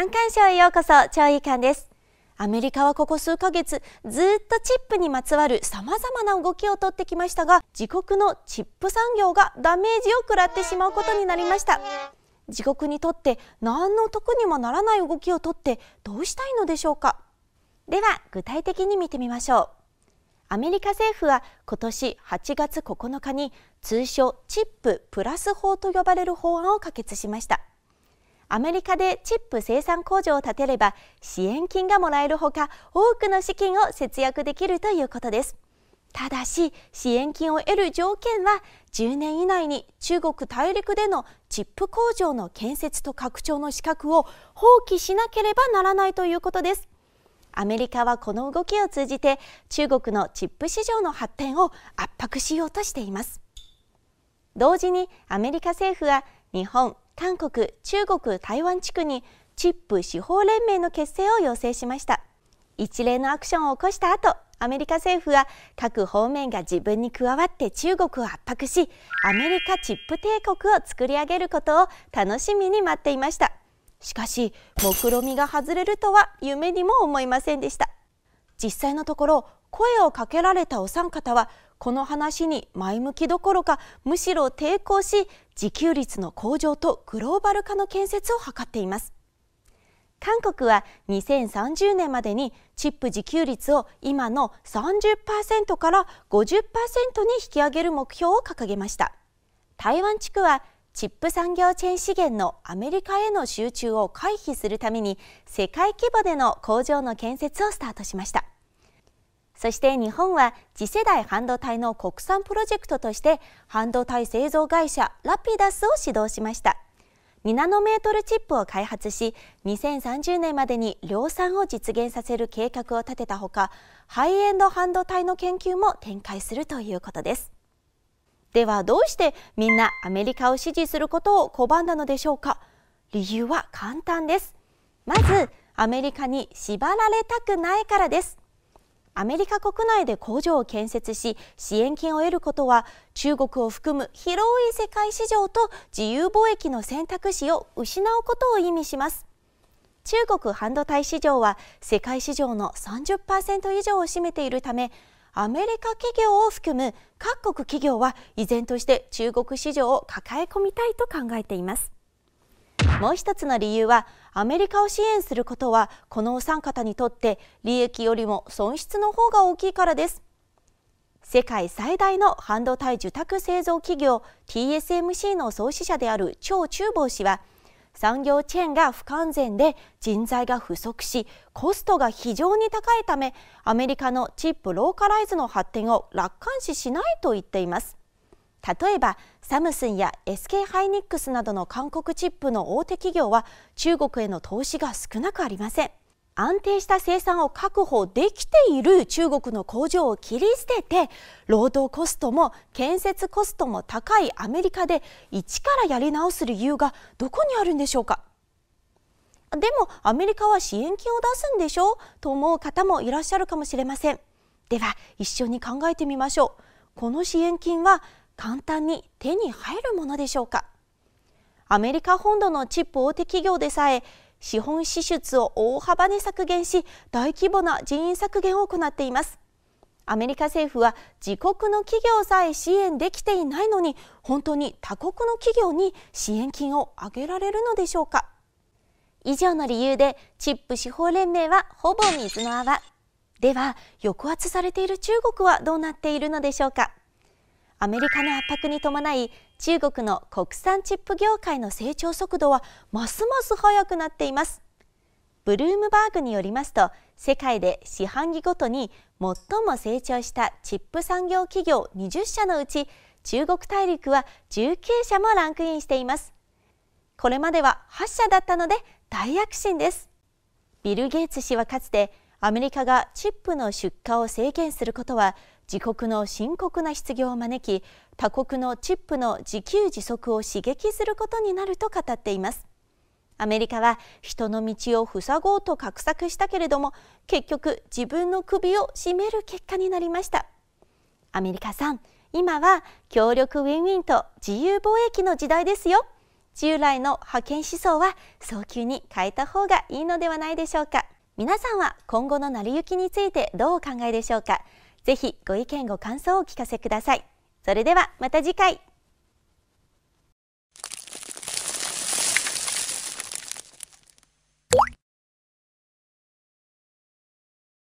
観艦賞へようこそ張井館ですアメリカはここ数ヶ月ずっとチップにまつわる様々な動きをとってきましたが自国のチップ産業がダメージを食らってしまうことになりました自国にとって何の得にもならない動きをとってどうしたいのでしょうかでは具体的に見てみましょうアメリカ政府は今年8月9日に通称チッププラス法と呼ばれる法案を可決しましたアメリカでチップ生産工場を建てれば支援金がもらえるほか多くの資金を節約できるということですただし支援金を得る条件は10年以内に中国大陸でのチップ工場の建設と拡張の資格を放棄しなければならないということですアメリカはこの動きを通じて中国のチップ市場の発展を圧迫しようとしています同時にアメリカ政府は日本、韓国、中国、台湾地区にチップ司法連盟の結成を要請しました一連のアクションを起こした後アメリカ政府は各方面が自分に加わって中国を圧迫しアメリカチップ帝国を作り上げることを楽しみに待っていましたしかし目論見が外れるとは夢にも思いませんでした実際のところ声をかけられたお三方はこの話に前向きどころかむしろ抵抗し自給率の向上とグローバル化の建設を図っています韓国は2030年までにチップ自給率を今の30%から50%に引き上げる目標を掲げました台湾地区はチップ産業チェーン資源のアメリカへの集中を回避するために世界規模での工場の建設をスタートしました。そして日本は次世代半導体の国産プロジェクトとして半導体製造会社ラピダスを指導しました2ナノメートルチップを開発し2030年までに量産を実現させる計画を立てたほかハイエンド半導体の研究も展開するということですではどうしてみんなアメリカを支持することを拒んだのでしょうか理由は簡単ですまずアメリカに縛られたくないからですアメリカ国内で工場を建設し支援金を得ることは中国を含む広い世界市場と自由貿易の選択肢を失うことを意味します中国半導体市場は世界市場の30%以上を占めているためアメリカ企業を含む各国企業は依然として中国市場を抱え込みたいと考えていますもう一つの理由はアメリカを支援することはこのお三方にとって利益よりも損失の方が大きいからです世界最大の半導体受託製造企業 TSMC の創始者である張忠坊氏は産業チェーンが不完全で人材が不足しコストが非常に高いためアメリカのチップローカライズの発展を楽観視しないと言っています例えばサムスンや SK ハイニックスなどの韓国チップの大手企業は中国への投資が少なくありません安定した生産を確保できている中国の工場を切り捨てて労働コストも建設コストも高いアメリカで一からやり直す理由がどこにあるんでしょうかでもアメリカは支援金を出すんでしょと思う方もいらっしゃるかもしれませんでは一緒に考えてみましょうこの支援金は簡単に手に入るものでしょうかアメリカ本土のチップ大手企業でさえ資本支出を大幅に削減し大規模な人員削減を行っていますアメリカ政府は自国の企業さえ支援できていないのに本当に他国の企業に支援金を上げられるのでしょうか以上の理由でチップ司法連盟はほぼ水の泡では抑圧されている中国はどうなっているのでしょうかアメリカの圧迫に伴い中国の国産チップ業界の成長速度はますます速くなっていますブルームバーグによりますと世界で四半期ごとに最も成長したチップ産業企業20社のうち中国大陸は19社もランクインしていますこれまでは8社だったので大躍進ですビル・ゲイツ氏はかつてアメリカがチップの出荷を制限することは自国の深刻な失業を招き他国のチップの自給自足を刺激することになると語っていますアメリカは人の道を塞ごうと画策したけれども結局自分の首を絞める結果になりましたアメリカさん今は協力ウィンウィンと自由貿易の時代ですよ従来の覇権思想は早急に変えた方がいいのではないでしょうか皆さんは今後の成り行きについてどうお考えでしょうかぜひご意見ご感想をお聞かせくださいそれではまた次回